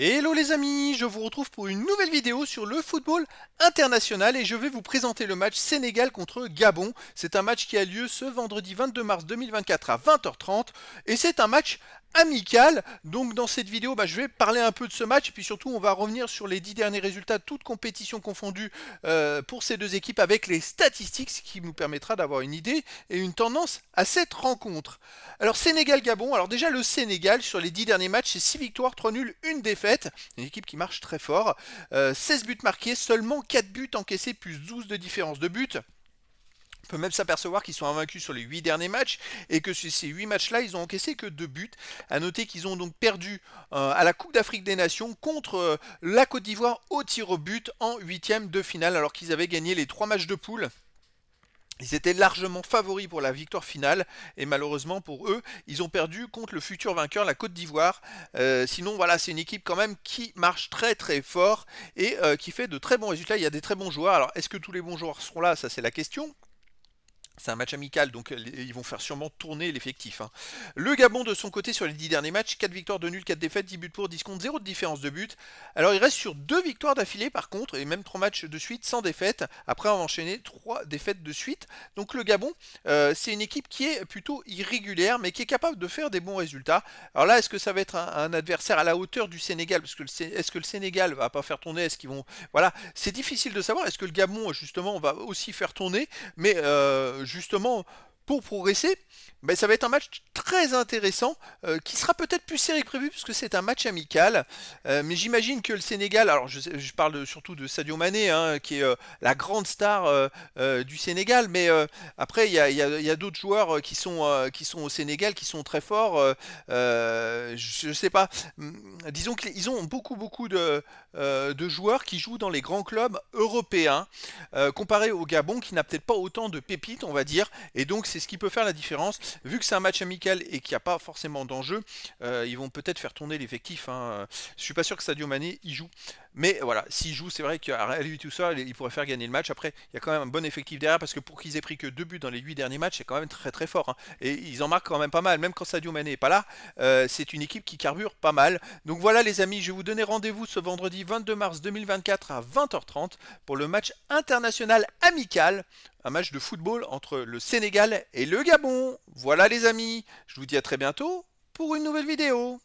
Hello les amis, je vous retrouve pour une nouvelle vidéo sur le football international et je vais vous présenter le match Sénégal contre Gabon. C'est un match qui a lieu ce vendredi 22 mars 2024 à 20h30 et c'est un match amical. Donc dans cette vidéo, bah, je vais parler un peu de ce match et puis surtout on va revenir sur les 10 derniers résultats, toutes compétitions confondues euh, pour ces deux équipes avec les statistiques, ce qui nous permettra d'avoir une idée et une tendance à cette rencontre. Alors Sénégal-Gabon, alors déjà le Sénégal sur les 10 derniers matchs, c'est 6 victoires, 3 nuls, 1 défaite. Une équipe qui marche très fort. 16 euh, buts marqués, seulement 4 buts encaissés plus 12 de différence de buts peut même s'apercevoir qu'ils sont invaincus sur les 8 derniers matchs et que ces 8 matchs-là, ils ont encaissé que 2 buts. À noter qu'ils ont donc perdu euh, à la Coupe d'Afrique des Nations contre euh, la Côte d'Ivoire au tir au but en huitième de finale alors qu'ils avaient gagné les 3 matchs de poule. Ils étaient largement favoris pour la victoire finale et malheureusement pour eux, ils ont perdu contre le futur vainqueur, la Côte d'Ivoire. Euh, sinon, voilà, c'est une équipe quand même qui marche très très fort et qui fait de très bons résultats. Il y a des très bons joueurs. Alors, est-ce que tous les bons joueurs seront là Ça, c'est la question. C'est un match amical, donc euh, ils vont faire sûrement tourner l'effectif. Hein. Le Gabon, de son côté, sur les 10 derniers matchs, 4 victoires de nul, 4 défaites, 10 buts pour, 10 contre, 0 de différence de but. Alors il reste sur 2 victoires d'affilée par contre, et même 3 matchs de suite sans défaite. Après avoir enchaîné 3 défaites de suite. Donc le Gabon, euh, c'est une équipe qui est plutôt irrégulière, mais qui est capable de faire des bons résultats. Alors là, est-ce que ça va être un, adversaire à la hauteur du Sénégal est-ce que le Sénégal va pas faire tourner Est-ce qu'ils vont... Voilà, c'est difficile de savoir. Est-ce que le Gabon, justement, va aussi faire tourner Mais... Euh, justement pour progresser, ça va être un match très intéressant euh, qui sera peut-être plus serré que prévu puisque c'est un match amical. Euh, mais j'imagine que le Sénégal, alors je, parle surtout de Sadio Mané hein, qui est euh, la grande star du Sénégal, mais après il y a, d'autres joueurs qui sont, qui sont au Sénégal qui sont très forts. je ne sais pas, hum, disons qu'ils ont beaucoup beaucoup de, de, joueurs qui jouent dans les grands clubs européens comparé au Gabon qui n'a peut-être pas autant de pépites, on va dire, et donc c'est ce qui peut faire la différence vu que c'est un match amical et qu'il n'y a pas forcément d'enjeu, euh, ils vont peut-être faire tourner l'effectif. Je hein. Je suis pas sûr que Sadio Mané y joue. Mais voilà, s'il joue, c'est vrai qu'à lui tout seul, il pourrait faire gagner le match. Après, il y a quand même un bon effectif derrière parce que pour qu'ils aient pris que deux buts dans les huit derniers matchs, c'est quand même très très fort. Hein. Et ils en marquent quand même pas mal. Même quand Sadio Mané n'est pas là, euh, c'est une équipe qui carbure pas mal. Donc voilà les amis, je vais vous donner rendez-vous ce vendredi 22 mars 2024 à 20h30 pour le match international amical un match de football entre le Sénégal et le Gabon. Voilà les amis, je vous dis à très bientôt pour une nouvelle vidéo.